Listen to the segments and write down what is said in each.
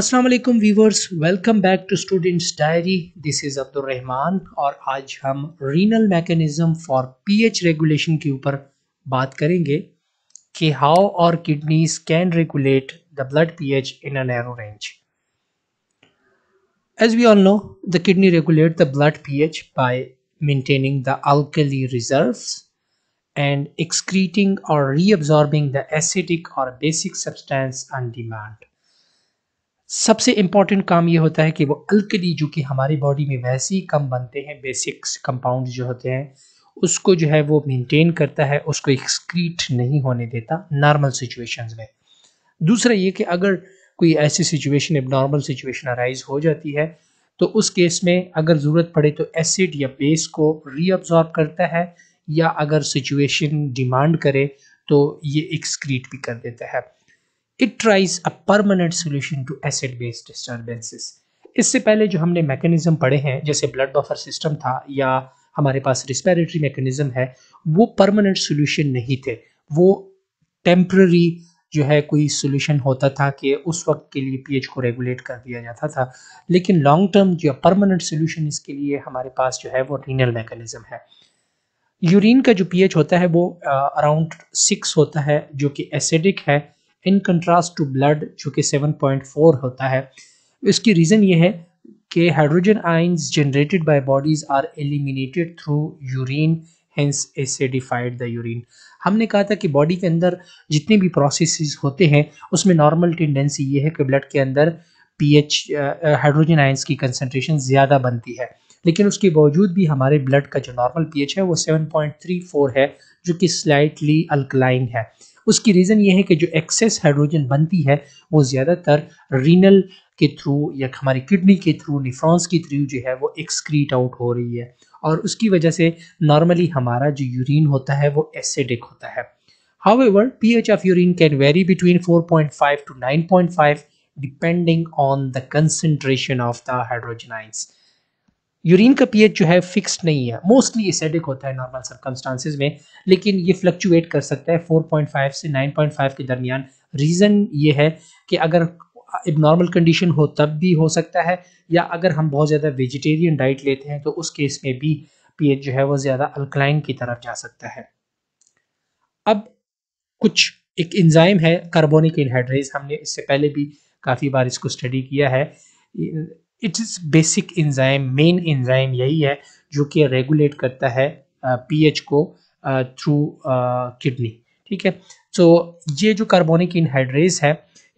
Aslam viewers welcome back to students diary this is Abdul Rahman और आज हम renal mechanism for pH regulation के ऊपर बात करेंगे कि how our kidneys can regulate the blood pH in a narrow range as we all know the kidney regulate the blood pH by maintaining the alkali reserves and excreting or reabsorbing the acidic or basic substance on demand सबसे important काम ये होता है कि वो alkali जो कि हमारी बॉडी में वैसे ही कम बनते हैं बेसिक्स कंपाउंड जो होते हैं उसको जो है वो मेंटेन करता है उसको एक्सक्रीट नहीं होने देता नॉर्मल सिचुएशंस में दूसरा ये कि अगर कोई ऐसी सिचुएशन अब नॉर्मल सिचुएशन अराइज हो जाती है तो उस केस में अगर ज़रूरत पड़े तो एसिड या बेस को रीअब्जॉर्ब करता है या अगर सिचुएशन डिमांड करे तो ये एक्सक्रीट भी कर देता है it tries a permanent solution to acid base disturbances इससे पहले जो हमने मैकेनिज्म पढ़े हैं जैसे ब्लड बफर सिस्टम था या हमारे पास रिस्पेरेटरी मैकेनिज्म है वो परमानेंट सोल्यूशन नहीं थे वो टेम्प्ररी जो है कोई सोल्यूशन होता था कि उस वक्त के लिए पीएच को रेगुलेट कर दिया जाता था लेकिन लॉन्ग टर्म जो परमानेंट सोल्यूशन इसके लिए हमारे पास जो है वो रीनल मैकेनिज्म है यूरिन का जो पीएच होता है वो अराउंड सिक्स होता है जो कि एसिडिक है इन कंट्रास्ट टू ब्लड जो कि 7.4 होता है इसकी रीज़न ये है कि hydrogen ions generated by bodies are eliminated through urine hence acidified the urine हमने कहा था कि बॉडी के अंदर जितने भी प्रोसेस होते हैं उसमें नॉर्मल टेंडेंसी ये है कि ब्लड के अंदर पीएच हाइड्रोजन आइन्स की कंसनट्रेशन ज़्यादा बनती है लेकिन उसके बावजूद भी हमारे ब्लड का जो नॉर्मल पीएच है वो 7.34 है जो कि स्लाइटली अल्कलाइन है उसकी रीज़न ये है कि जो एक्सेस हाइड्रोजन बनती है वो ज़्यादातर रीनल के थ्रू या हमारी किडनी के थ्रू निफ्रॉन्स के थ्रू जो है वो एक्सक्रीट आउट हो रही है और उसकी वजह से नॉर्मली हमारा जो यूरिन होता है वो एसिडिक होता है however P H of urine can vary between four point five to nine point five depending on the concentration of the ions. Urine का पीएच जो है फिक्स नहीं है मोस्टली एसिडिक होता है नॉर्मल सर्कमस्टांसिस में लेकिन ये फ्लक्चुएट कर सकता है 4.5 से 9.5 के दरमियान रीज़न ये है कि अगर अब नॉर्मल कंडीशन हो तब भी हो सकता है या अगर हम बहुत ज़्यादा वेजिटेरियन डाइट लेते हैं तो उस केस में भी पीएच जो है वो ज़्यादा अल्कलाइन की तरफ जा सकता है अब कुछ एक इंजाइम है कार्बोनिक इनहाइड्रेज हमने इससे पहले भी काफ़ी बार इसको स्टडी किया है it is basic enzyme main enzyme यही है जो कि रेगुलेट करता है पीएच uh, को थ्रू किडनी ठीक है सो ये जो कार्बोनिक इनहाइड्रेस है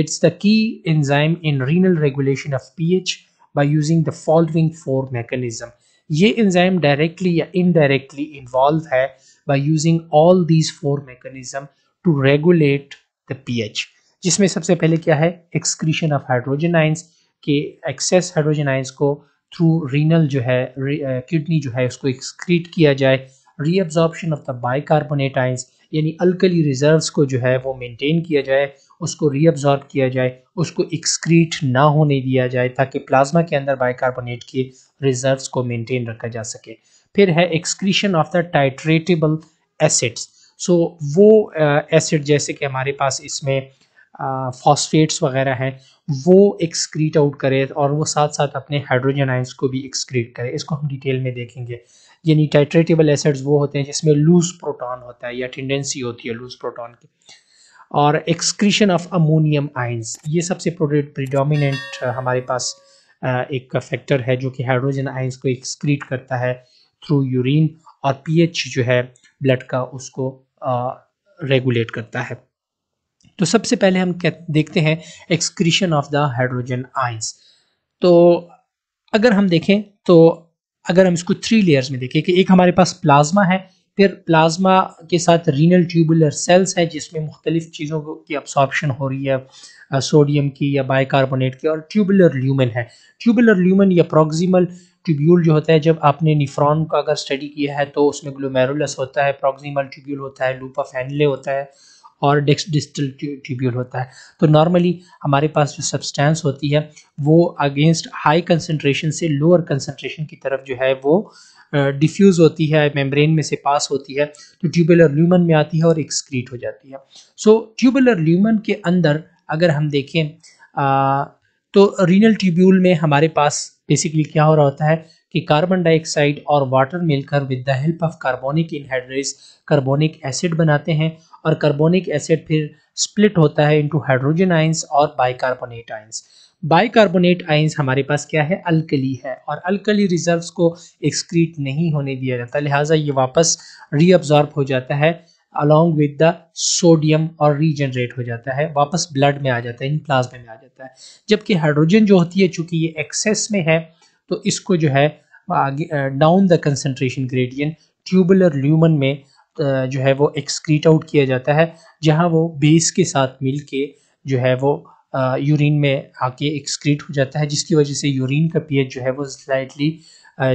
it's the key enzyme in renal regulation of pH by using the following four mechanism ये एंजाइम डायरेक्टली या इनडायरेक्टली इन्वॉल्व है by using all these four mechanism to regulate the pH जिसमें सबसे पहले क्या है excretion of hydrogen ions कि excess hydrogen ions को थ्रू रीनल जो है किडनी uh, जो है उसको एक्सक्रीट किया जाए reabsorption of the bicarbonate ions यानी अल्कली रिजर्व्स को जो है वो मेंटेन किया जाए उसको रीअब्जॉर्ब किया जाए उसको एक्सक्रीट ना होने दिया जाए ताकि प्लाज्मा के अंदर बाइकार्बोनेट के रिजर्व्स को मेंटेन रखा जा सके फिर है excretion of the titratable acids so वो एसिड uh, जैसे कि हमारे पास इसमें फॉस्फेट्स वगैरह हैं वो एक्सक्रीट आउट करे और वो साथ साथ अपने हाइड्रोजन आइंस को भी एक्सक्रीट करे इसको हम डिटेल में देखेंगे यानी टाइट्रेटेबल एसिड्स वो होते हैं जिसमें लूज प्रोटॉन होता है या टेंडेंसी होती है लूज प्रोटॉन की और एक्सक्रीशन ऑफ अमोनियम आइंस ये सबसे प्रिडोमिनेंट हमारे पास एक फैक्टर है जो कि हाइड्रोजन आइंस को एक्सक्रीट करता है थ्रू यूरिन और पीएच जो है ब्लड का उसको रेगुलेट करता है तो सबसे पहले हम देखते हैं excretion of the hydrogen ions तो अगर हम देखें तो अगर हम इसको थ्री लेयर्स में देखें कि एक हमारे पास प्लाज्मा है फिर प्लाज्मा के साथ रीनल ट्यूबुलर सेल्स है जिसमें मुख्तलिफ चीज़ों की अब्सॉर्प्शन हो रही है सोडियम की या बाइकार्बोनेट की और ट्यूबुलर ल्यूमन है ट्यूबुलर ल्यूमन या प्रोक्सिमल ट्यूब्यूल जो होता है जब आपने निफ्रॉन का अगर स्टडी किया है तो उसमें ग्लोमेरुलस होता है प्रोक्सिमल ट्यूब्यूल होता है लूपा फैनले होता है और डिस्टल ट्यूब्यूल होता है तो नॉर्मली हमारे पास जो सब्सटेंस होती है वो अगेंस्ट हाई कंसनट्रेशन से लोअर कंसनट्रेशन की तरफ जो है वो डिफ्यूज़ uh, होती है मेम्ब्रेन में से पास होती है तो ट्यूबुलर ल्यूमन में आती है और एक्सक्रीट हो जाती है सो ट्यूबुलर ल्यूमन के अंदर अगर हम देखें आ, तो रीनल ट्यूब्यूल में हमारे पास बेसिकली क्या हो रहा होता है कि कार्बन डाइऑक्साइड और वाटर मिलकर with the help of carbonic anhydrase carbonic acid बनाते हैं और कार्बोनिक एसिड फिर स्प्लिट होता है इनटू हाइड्रोजन आइंस और बाइकार्बोनेट आइंस बाइकार्बोनेट आइंस हमारे पास क्या है अल्कली है और अल्कली रिजर्व्स को एक्सक्रीट नहीं होने दिया जाता लिहाजा ये वापस रीअब्जॉर्ब हो जाता है अलॉन्ग विद द सोडियम और रीजनरेट हो जाता है वापस ब्लड में आ जाता है इन प्लाज्मा में आ जाता है जबकि हाइड्रोजन जो होती है चूंकि ये एक्सेस में है तो इसको जो है आगे down the concentration gradient tubular lumen में जो है वो एक्सक्रीट आउट किया जाता है जहाँ वो बेस के साथ मिल के जो है वो यूरिन में आके एक्सक्रीट हो जाता है जिसकी वजह से यूरिन का पी जो है वो स्लाइटली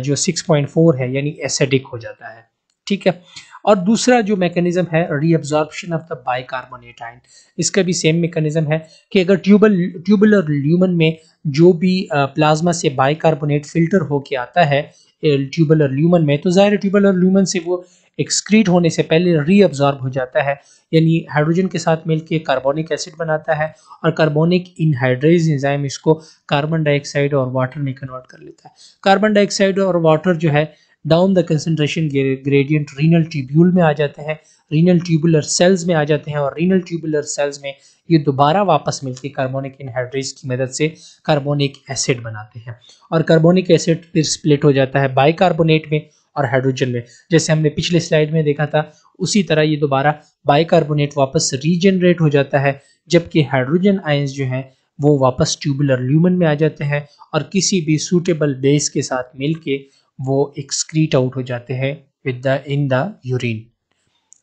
जो 6.4 है यानी एसिडिक हो जाता है ठीक है और दूसरा जो मैकेनिज्म है reabsorption of the bicarbonate ion इसका भी सेम मैकेनिज्म है कि अगर ट्यूबल ट्यूबुलर ल्यूमन में जो भी प्लाज्मा से बाइकार्बोनेट फिल्टर होके आता है ट्यूबुलर ल्यूमन में तो ज़ाहिर ट्यूबुलर ल्यूमन से वो एक्सक्रीट होने से पहले रीअब्जॉर्ब हो जाता है यानी हाइड्रोजन के साथ मिलकर कार्बोनिक एसिड बनाता है और कार्बोनिक इनहाइड्रेज एंजाइम इसको कार्बन डाइऑक्साइड और वाटर में कन्वर्ट कर लेता है कार्बन डाइऑक्साइड और वाटर जो है down the concentration gradient renal tubule में आ जाते हैं रीनल ट्यूबुलर सेल्स में आ जाते हैं और रीनल ट्यूबुलर सेल्स में ये दोबारा वापस मिलकर कार्बोनिक इनहाइड्रेज की मदद से कार्बोनिक एसिड बनाते हैं और कार्बोनिक एसिड फिर स्प्लिट हो जाता है बाइकार्बोनेट में और हाइड्रोजन में जैसे हमने पिछले स्लाइड में देखा था उसी तरह ये दोबारा बाइकार्बोनेट वापस रीजनरेट हो जाता है जबकि हाइड्रोजन आयंस जो हैं वो वापस ट्यूबुलर ल्यूमन में आ जाते हैं और किसी भी सूटेबल बेस के साथ मिलके वो एक्सक्रीट आउट हो जाते हैं with the in the urine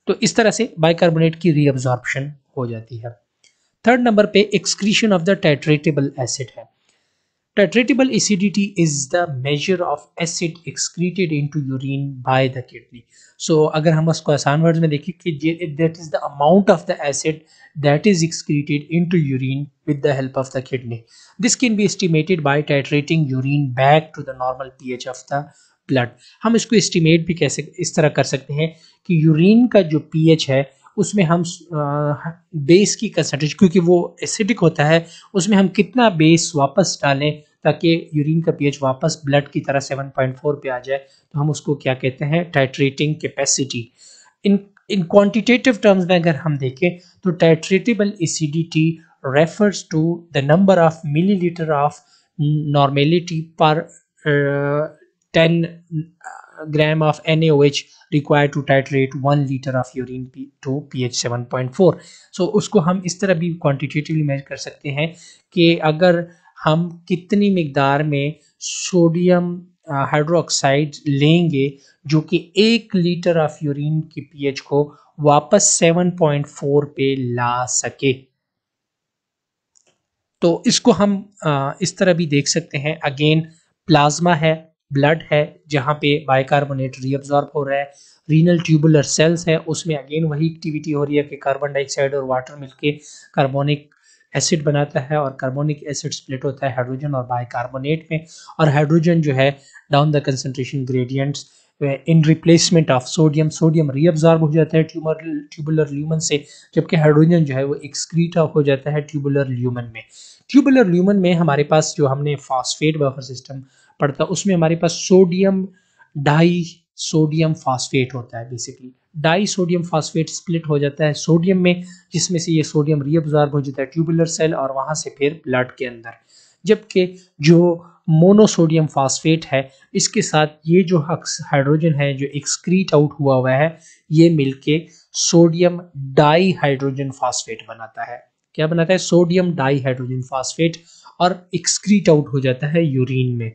तो इस तरह से बाइकार्बोनेट की रीअब्जॉर्प्शन हो जाती है थर्ड नंबर पे excretion of the titratable acid है Titratable acidity is the measure of acid excreted into urine by the kidney. So अगर हम उसको आसान वर्ड में देखें कि that is the amount of the acid that is excreted into urine with the help of the kidney. This can be estimated by titrating urine back to the normal pH of the blood. हम इसको estimate भी कैसे इस तरह कर सकते हैं कि urine का जो pH है उसमें हम बेस की कंसनट्रेशन क्योंकि वो एसिडिक होता है उसमें हम कितना बेस वापस डालें ताकि यूरिन का पीएच वापस ब्लड की तरह 7.4 पे आ जाए तो हम उसको क्या कहते हैं titrating capacity in in quantitative terms में अगर हम देखें तो titratable acidity refers to the number of millilitre of normality per ten gram of NaOH required to titrate one liter of urine to P H seven point उसको हम इस तरह भी quantitatively measure कर सकते हैं कि अगर हम कितनी मकदार में sodium हाइड्रोक्साइड लेंगे जो कि एक लीटर ऑफ यूरिन की पीएच को वापस 7.4 पे ला सके तो इसको हम इस तरह भी देख सकते हैं अगेन प्लाज्मा है ब्लड है जहाँ पे बायकार्बोनेट रीअब्जॉर्ब हो रहा है रीनल ट्यूबुलर सेल्स है उसमें अगेन वही एक्टिविटी हो रही है कि कार्बन डाइऑक्साइड और वाटर मिलके कार्बोनिक एसिड बनाता है और कार्बोनिक एसिड स्प्लिट होता है हाइड्रोजन और बाइकार्बोनेट में और हाइड्रोजन जो है down the concentration gradients in replacement of sodium sodium reabsorb हो जाता है ट्यूमर ट्यूबुलर ल्यूमन से जबकि हाइड्रोजन जो है वो एक्सक्रीट हो जाता है ट्यूबुलर ल्यूमन में ट्यूबुलर ल्यूमन में हमारे पास जो हमने फॉस्फेट बफर सिस्टम पड़ता है उसमें हमारे पास सोडियम डाई सोडियम फास्फेट होता है basically disodium phosphate split हो जाता है सोडियम में जिसमें से ये सोडियम रीअब्जॉर्ब हो जाता है ट्यूबुलर सेल और वहाँ से फिर ब्लड के अंदर जबकि जो मोनोसोडियम फास्फेट है इसके साथ ये जो हाइड्रोजन है जो एक्सक्रीट आउट हुआ हुआ है ये मिलके सोडियम डाई हाइड्रोजन फास्फेट बनाता है क्या बनाता है सोडियम डाई हाइड्रोजन फास्फेट और एक्सक्रीट आउट हो जाता है यूरिन में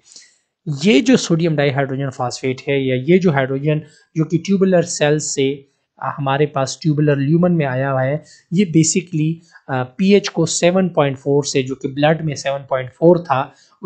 ये जो सोडियम डाइहाइड्रोजन फास्फेट है या ये जो हाइड्रोजन जो कि ट्यूबुलर सेल से हमारे पास ट्यूबुलर ल्यूमन में आया हुआ है ये बेसिकली पीएच को 7.4 से जो कि ब्लड में 7.4 था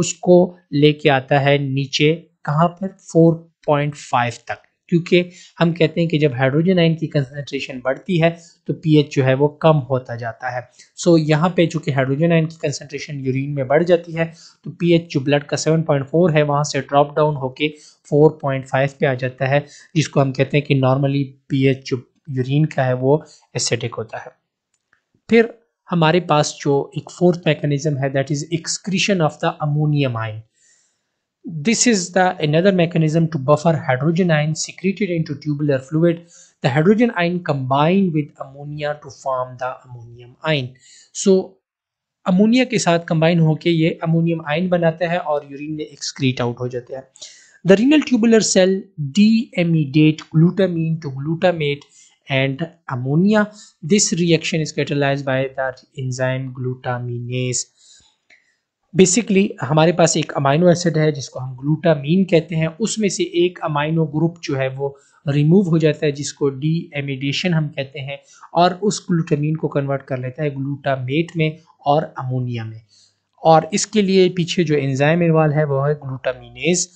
उसको लेके आता है नीचे कहाँ पर 4.5 तक क्योंकि हम कहते हैं कि जब हाइड्रोजन आयन की कंसनट्रेशन बढ़ती है तो पीएच जो है वो कम होता जाता है सो so, यहाँ पे चूंकि हाइड्रोजन आयन की कंसनट्रेशन यूरिन में बढ़ जाती है तो पीएच जो ब्लड का 7.4 है वहाँ से ड्रॉप डाउन होके 4.5 पे आ जाता है जिसको हम कहते हैं कि नॉर्मली पी जो यूरिन का है वो एसिडिक होता है फिर हमारे पास जो एक फोर्थ मैकेनिज्म है that is excretion of the ammonium ion This is the another mechanism to buffer hydrogen ion secreted into tubular fluid. The hydrogen ion combined with ammonia to form the ammonium ion. So ammonia ke sath combine होकर ये ammonium ion बनाता है और urine में excrete out हो जाता है the renal tubular cell deamidate glutamine to glutamate and ammonia. This reaction is catalyzed by the enzyme glutaminase. Basically हमारे पास एक अमाइनो एसिड है जिसको हम ग्लूटामीन कहते हैं उसमें से एक अमाइनो ग्रुप जो है वो रिमूव हो जाता है जिसको डी एमिडेशन हम कहते हैं और उस ग्लूटामीन को कन्वर्ट कर लेता है ग्लूटामेट में और अमोनिया में और इसके लिए पीछे जो एंजाइम इन्वाल्व है वो है ग्लूटामिनेज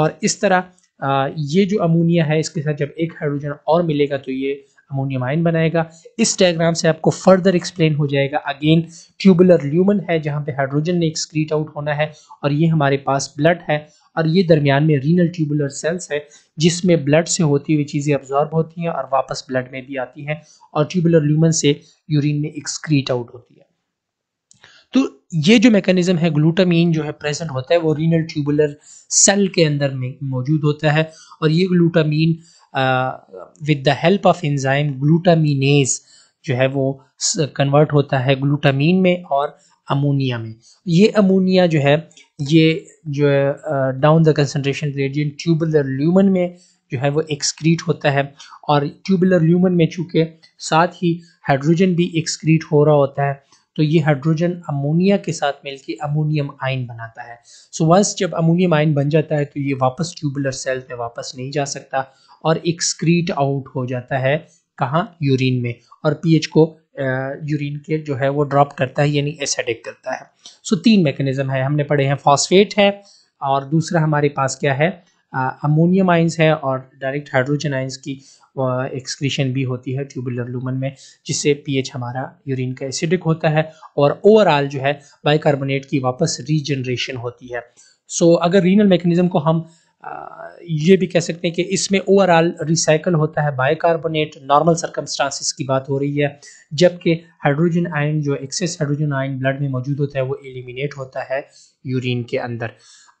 और इस तरह ये जो अमोनिया है इसके साथ जब एक हाइड्रोजन और मिलेगा तो ये अमोनियम आयन बनाएगा इस डायग्राम से आपको फर्दर एक्सप्लेन हो जाएगा अगेन ट्यूबुलर ल्यूमन है जहाँ पे हाइड्रोजन ने एक्सक्रीट आउट होना है और ये हमारे पास ब्लड है और ये दरमियान में रीनल ट्यूबुलर सेल्स है जिसमें ब्लड से होती हुई चीज़ें अब्जॉर्ब होती हैं और वापस ब्लड में भी आती हैं और ट्यूबुलर ल्यूमन से यूरिन में एक्सक्रीट आउट होती है तो ये जो मैकेनिज्म है ग्लूटामीन जो है प्रेजेंट होता है वो रीनल ट्यूबुलर सेल के अंदर में मौजूद होता है और ये glutamine with the help of enzyme glutaminase जो है वो कन्वर्ट होता है ग्लूटामीन में और अमोनिया में ये अमोनिया जो है ये जो है down the concentration gradient tubular lumen में जो है वो एक्सक्रीट होता है और ट्यूबुलर ल्यूमन में चूँकि साथ ही हाइड्रोजन भी एक्सक्रीट हो रहा होता है तो ये हाइड्रोजन अमोनिया के साथ मिलकर अमोनियम आयन बनाता है सो so वंस जब अमोनियम आयन बन जाता है तो ये वापस ट्यूबुलर सेल में वापस नहीं जा सकता और एक्सक्रीट आउट हो जाता है कहाँ यूरिन में और पीएच को यूरिन के जो है वो ड्रॉप करता है यानी एसिडिक करता है सो so, तीन मैकेनिज्म है हमने पढ़े हैं फॉस्फेट है और दूसरा हमारे पास क्या है अमोनियम आइंस है और डायरेक्ट हाइड्रोजन आइंस की एक्सक्रीशन भी होती है ट्यूबुलर लूमन में जिससे पीएच हमारा यूरिन का एसिडिक होता है और ओवरऑल जो है बाइकार्बोनेट की वापस रीजनरेशन होती है सो so, अगर रीनल मैकेनिज्म को हम आ, ये भी कह सकते हैं कि इसमें ओवरऑल रिसाइकल होता है बाइकार्बोनेट नॉर्मल सर्कमस्टांसिस की बात हो रही है जबकि हाइड्रोजन आयन जो एक्सेस हाइड्रोजन आयन ब्लड में मौजूद होता है वो एलिमिनेट होता है यूरिन के अंदर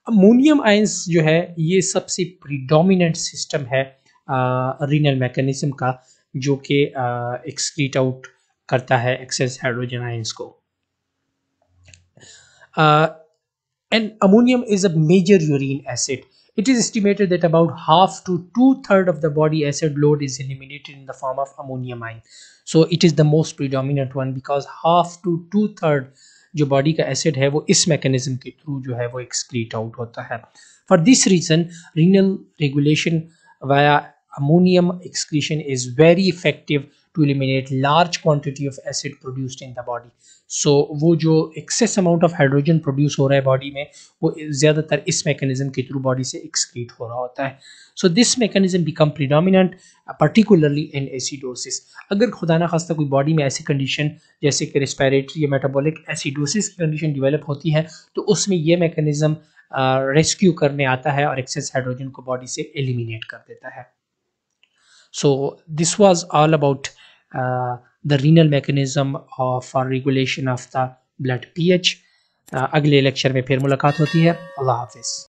अमोनियम आयंस जो है ये सबसे प्रीडोमिनेंट सिस्टम है रीनल मैकेनिज्म का जो कि एक्सक्रीट आउट करता है एक्सेस हाइड्रोजन आयंस को and ammonium is a major urine acid it is estimated that about half to two third of the body acid load is eliminated in the form of ammonium ion so it is the most predominant one because half to two third जो body का acid है वो इस mechanism के through जो है वो excrete out होता है for this reason renal regulation via ammonium excretion is very effective to eliminate large quantity of acid produced in the body so वो जो excess amount of hydrogen produce हो रहा है बॉडी में वो ज्यादातर इस मैकेनिज्म के थ्रू बॉडी से एक्सक्रीट हो रहा होता है so this mechanism become predominant particularly in acidosis अगर खुदा ना खास्ता कोई बॉडी में ऐसी कंडीशन जैसे कि रेस्पायरेटरी या मेटाबोलिक एसिडोसिस की कंडीशन डिवेलप होती है तो उसमें यह मैकेनिज्म रेस्क्यू करने आता है और एक्सेस हाइड्रोजन को बॉडी से एलिमिनेट कर देता है so this was all about the renal mechanism for regulation of the blood pH अगले लेक्चर में फिर मुलाकात होती है अल्लाह हाफिज़